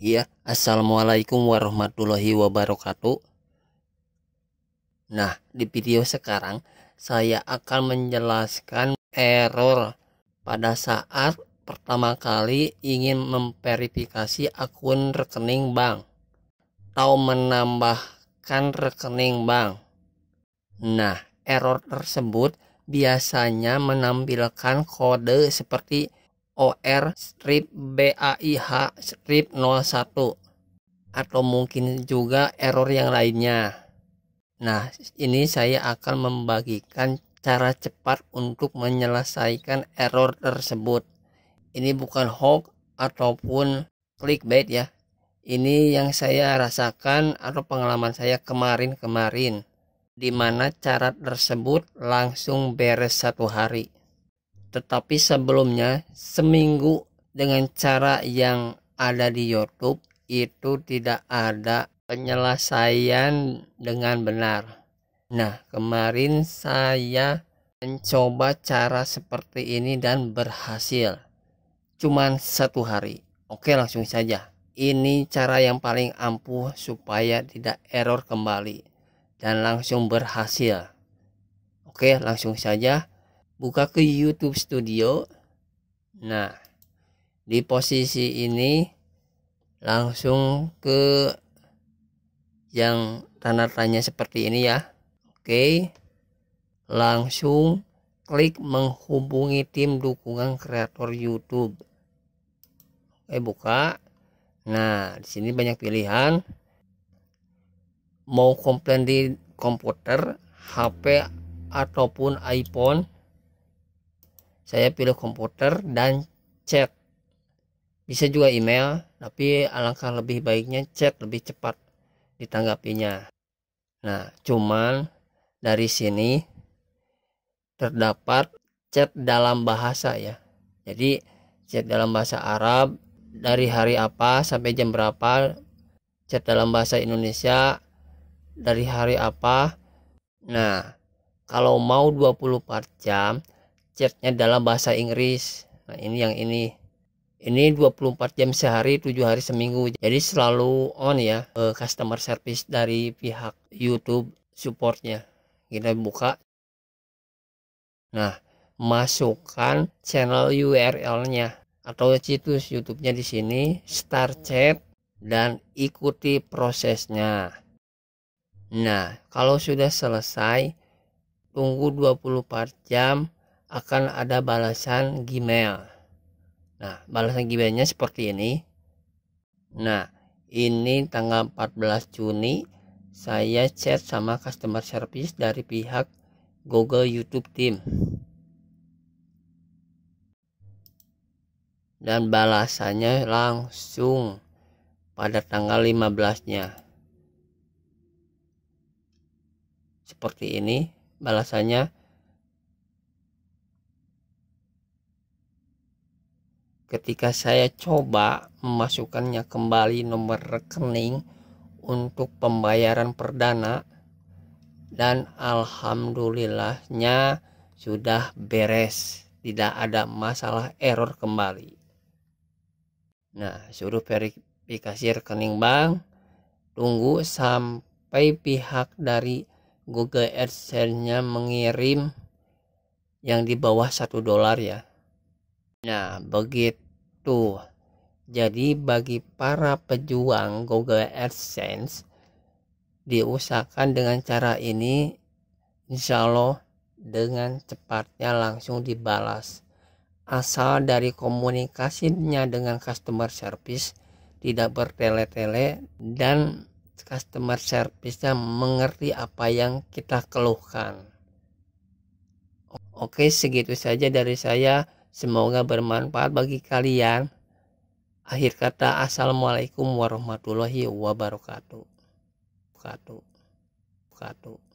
Ya, Assalamualaikum warahmatullahi wabarakatuh. Nah, di video sekarang saya akan menjelaskan error pada saat pertama kali ingin memverifikasi akun rekening bank atau menambahkan rekening bank. Nah, error tersebut biasanya menampilkan kode seperti OR strip BAIH strip 01 atau mungkin juga error yang lainnya. Nah, ini saya akan membagikan cara cepat untuk menyelesaikan error tersebut. Ini bukan hoax ataupun clickbait ya. Ini yang saya rasakan atau pengalaman saya kemarin-kemarin di mana cara tersebut langsung beres satu hari tetapi sebelumnya seminggu dengan cara yang ada di YouTube itu tidak ada penyelesaian dengan benar. Nah, kemarin saya mencoba cara seperti ini dan berhasil. Cuman satu hari. Oke, langsung saja. Ini cara yang paling ampuh supaya tidak error kembali dan langsung berhasil. Oke, langsung saja buka ke YouTube Studio nah di posisi ini langsung ke yang tanda tanya seperti ini ya oke langsung klik menghubungi tim dukungan kreator YouTube oke buka nah di sini banyak pilihan mau komplain di komputer HP ataupun iPhone saya pilih komputer dan chat bisa juga email tapi alangkah lebih baiknya chat lebih cepat ditanggapinya nah cuman dari sini terdapat chat dalam bahasa ya jadi chat dalam bahasa Arab dari hari apa sampai jam berapa chat dalam bahasa Indonesia dari hari apa nah kalau mau 24 jam chatnya dalam bahasa Inggris nah ini yang ini ini 24 jam sehari 7 hari seminggu jadi selalu on ya uh, customer service dari pihak YouTube supportnya kita buka nah masukkan channel URL nya atau situs YouTube nya di sini start chat dan ikuti prosesnya nah kalau sudah selesai tunggu 24 jam akan ada balasan Gmail. Nah, balasan Gmailnya seperti ini. Nah, ini tanggal 14 Juni saya chat sama customer service dari pihak Google YouTube Team. Dan balasannya langsung pada tanggal 15-nya. Seperti ini balasannya ketika saya coba memasukkannya kembali nomor rekening untuk pembayaran perdana dan alhamdulillahnya sudah beres tidak ada masalah error kembali nah suruh verifikasi rekening bank tunggu sampai pihak dari Google AdSense nya mengirim yang di bawah satu dolar ya Nah, begitu. Jadi bagi para pejuang Google AdSense diusahakan dengan cara ini insya Allah dengan cepatnya langsung dibalas asal dari komunikasinya dengan customer service tidak bertele-tele dan customer service-nya mengerti apa yang kita keluhkan. Oke, segitu saja dari saya. Semoga bermanfaat bagi kalian. Akhir kata, Assalamualaikum warahmatullahi wabarakatuh. Wabarakatuh. Wabarakatuh.